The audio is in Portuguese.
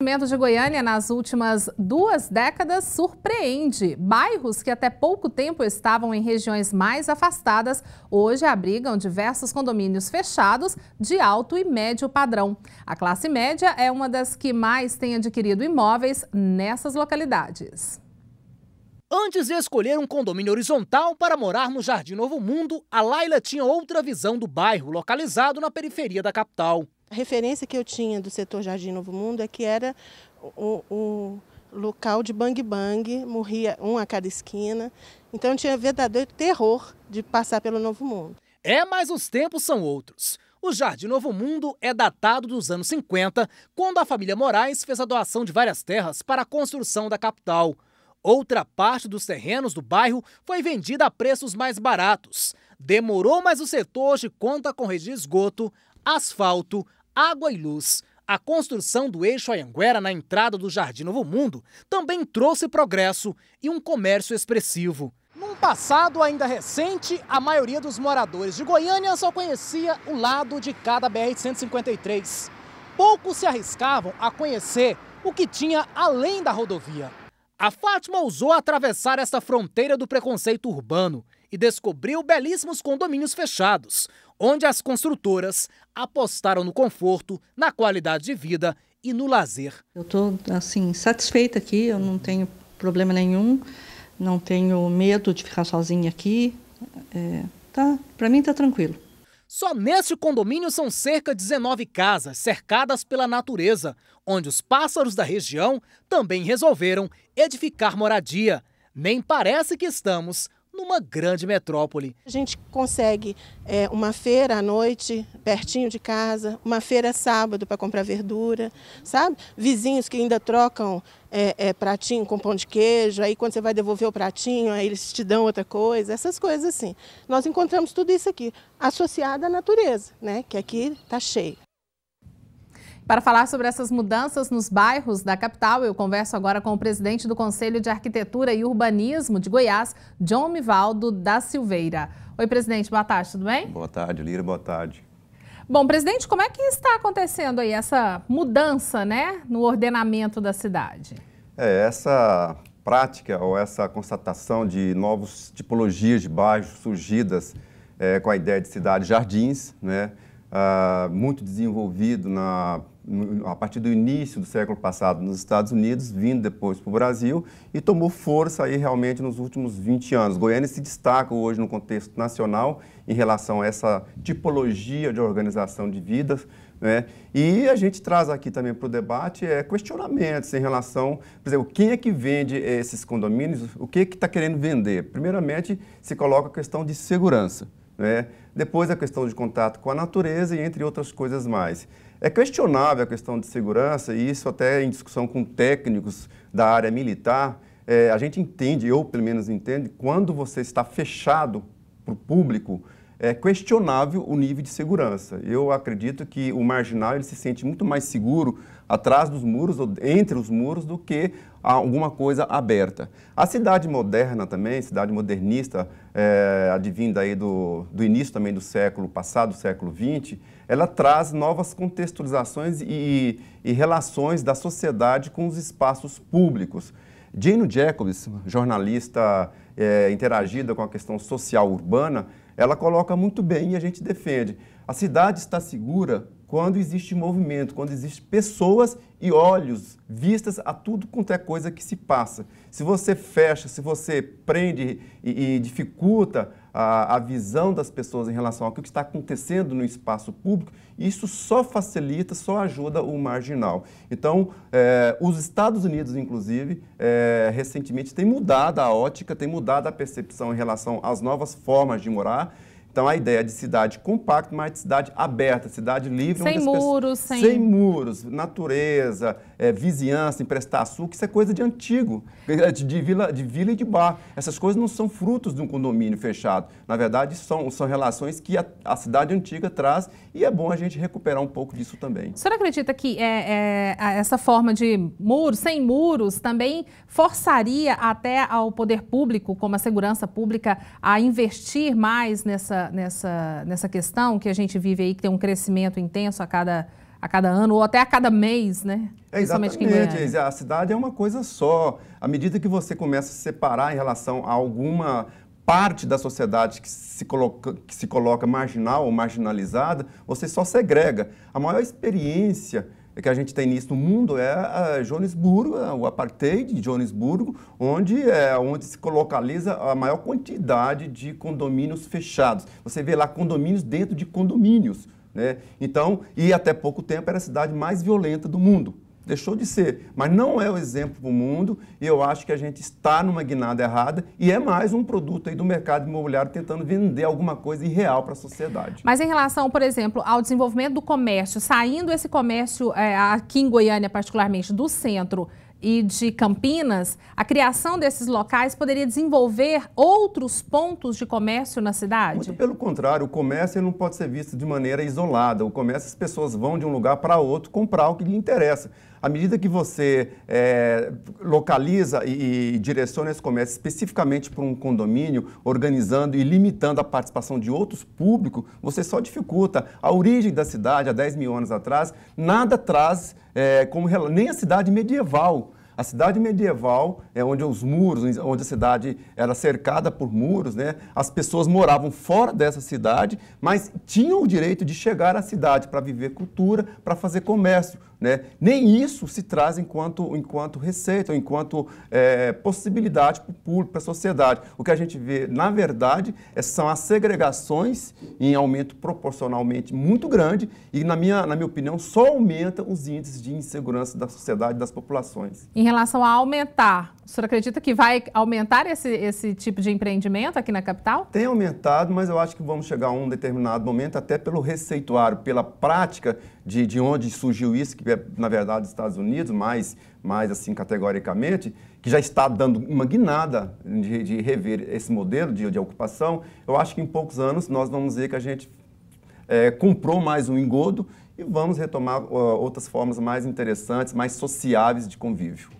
O crescimento de Goiânia nas últimas duas décadas surpreende. Bairros que até pouco tempo estavam em regiões mais afastadas, hoje abrigam diversos condomínios fechados de alto e médio padrão. A classe média é uma das que mais tem adquirido imóveis nessas localidades. Antes de escolher um condomínio horizontal para morar no Jardim Novo Mundo, a Laila tinha outra visão do bairro, localizado na periferia da capital. A referência que eu tinha do setor Jardim Novo Mundo é que era o, o local de bang bang, morria um a cada esquina. Então tinha verdadeiro terror de passar pelo Novo Mundo. É, mas os tempos são outros. O Jardim Novo Mundo é datado dos anos 50, quando a família Moraes fez a doação de várias terras para a construção da capital. Outra parte dos terrenos do bairro foi vendida a preços mais baratos. Demorou, mas o setor hoje conta com rede de esgoto, asfalto, Água e Luz. A construção do eixo Ayanguera na entrada do Jardim Novo Mundo também trouxe progresso e um comércio expressivo. Num passado ainda recente, a maioria dos moradores de Goiânia só conhecia o lado de cada BR-153. Poucos se arriscavam a conhecer o que tinha além da rodovia. A Fátima ousou atravessar essa fronteira do preconceito urbano e descobriu belíssimos condomínios fechados, onde as construtoras apostaram no conforto, na qualidade de vida e no lazer. Eu estou assim satisfeita aqui, eu não tenho problema nenhum, não tenho medo de ficar sozinha aqui. É, tá, para mim tá tranquilo. Só neste condomínio são cerca de 19 casas cercadas pela natureza, onde os pássaros da região também resolveram edificar moradia. Nem parece que estamos numa grande metrópole. A gente consegue é, uma feira à noite, pertinho de casa, uma feira sábado para comprar verdura, sabe? Vizinhos que ainda trocam é, é, pratinho com pão de queijo, aí quando você vai devolver o pratinho, aí eles te dão outra coisa, essas coisas assim. Nós encontramos tudo isso aqui, associado à natureza, né? Que aqui está cheio. Para falar sobre essas mudanças nos bairros da capital, eu converso agora com o presidente do Conselho de Arquitetura e Urbanismo de Goiás, John Mivaldo da Silveira. Oi, presidente, boa tarde, tudo bem? Boa tarde, Lira, boa tarde. Bom, presidente, como é que está acontecendo aí essa mudança né, no ordenamento da cidade? É, essa prática ou essa constatação de novas tipologias de bairros surgidas é, com a ideia de cidade jardins, né? uh, muito desenvolvido na, no, a partir do início do século passado nos Estados Unidos, vindo depois para o Brasil e tomou força aí realmente nos últimos 20 anos. Goiânia se destaca hoje no contexto nacional em relação a essa tipologia de organização de vidas, né? E a gente traz aqui também para o debate é, questionamentos em relação, por exemplo, quem é que vende esses condomínios, o que é que está querendo vender. Primeiramente, se coloca a questão de segurança. Né? Depois a questão de contato com a natureza e entre outras coisas mais. É questionável a questão de segurança, e isso até em discussão com técnicos da área militar, é, a gente entende, eu pelo menos entendo, quando você está fechado para o público, é questionável o nível de segurança. Eu acredito que o marginal ele se sente muito mais seguro atrás dos muros ou entre os muros do que alguma coisa aberta. A cidade moderna também, cidade modernista, é, advinda aí do, do início também do século passado, do século XX, ela traz novas contextualizações e, e relações da sociedade com os espaços públicos. Jane Jacobs, jornalista é, interagida com a questão social urbana, ela coloca muito bem e a gente defende. A cidade está segura quando existe movimento, quando existem pessoas e olhos vistas a tudo quanto é coisa que se passa. Se você fecha, se você prende e, e dificulta a, a visão das pessoas em relação ao que está acontecendo no espaço público, isso só facilita, só ajuda o marginal. Então, é, os Estados Unidos, inclusive, é, recentemente tem mudado a ótica, tem mudado a percepção em relação às novas formas de morar. Então a ideia de cidade compacta, mas de cidade aberta, cidade livre. Sem muros, pessoas... sem... sem muros, natureza, é, vizinhança, emprestar açúcar, isso é coisa de antigo, é, de vila, de vila e de bar. Essas coisas não são frutos de um condomínio fechado. Na verdade, são, são relações que a, a cidade antiga traz e é bom a gente recuperar um pouco disso também. O senhor acredita que é, é, essa forma de muros, sem muros, também forçaria até ao poder público, como a segurança pública, a investir mais nessa, nessa, nessa questão que a gente vive aí, que tem um crescimento intenso a cada a cada ano ou até a cada mês, né? É, exatamente, a cidade é uma coisa só. À medida que você começa a separar em relação a alguma parte da sociedade que se coloca, que se coloca marginal ou marginalizada, você só segrega. A maior experiência que a gente tem nisso no mundo é a Joanesburgo, o apartheid de Joanesburgo, onde é onde se localiza a maior quantidade de condomínios fechados. Você vê lá condomínios dentro de condomínios. Né? Então, e até pouco tempo era a cidade mais violenta do mundo. Deixou de ser, mas não é o exemplo para o mundo e eu acho que a gente está numa guinada errada e é mais um produto aí do mercado imobiliário tentando vender alguma coisa irreal para a sociedade. Mas em relação, por exemplo, ao desenvolvimento do comércio, saindo esse comércio é, aqui em Goiânia particularmente do centro, e de Campinas, a criação desses locais poderia desenvolver outros pontos de comércio na cidade? Muito pelo contrário, o comércio não pode ser visto de maneira isolada. O comércio, as pessoas vão de um lugar para outro comprar o que lhe interessa à medida que você é, localiza e, e, direciona esse comércio especificamente para um condomínio, organizando e limitando a participação de outros públicos, você só dificulta. A origem da cidade, há 10 mil anos atrás, nada traz é, como nem a cidade medieval a cidade medieval é onde os muros, onde a cidade era cercada por muros, né? As pessoas moravam fora dessa cidade, mas tinham o direito de chegar à cidade para viver cultura, para fazer comércio, né? Nem isso se traz enquanto, enquanto receita, enquanto é, possibilidade para o público, para a sociedade. O que a gente vê, na verdade, é, são as segregações em aumento proporcionalmente muito grande e, na minha, na minha opinião, só aumenta os índices de insegurança da sociedade e das populações. Em relação a aumentar, o senhor acredita que vai aumentar esse, esse tipo de empreendimento aqui na capital? Tem aumentado, mas eu acho que vamos chegar a um determinado momento, até pelo receituário, pela prática de, de onde surgiu isso, que é, na verdade, dos Estados Unidos, mais, mais assim, categoricamente, que já está dando uma guinada de, de rever esse modelo de, de ocupação. Eu acho que em poucos anos nós vamos ver que a gente é, comprou mais um engodo e vamos retomar uh, outras formas mais interessantes, mais sociáveis de convívio.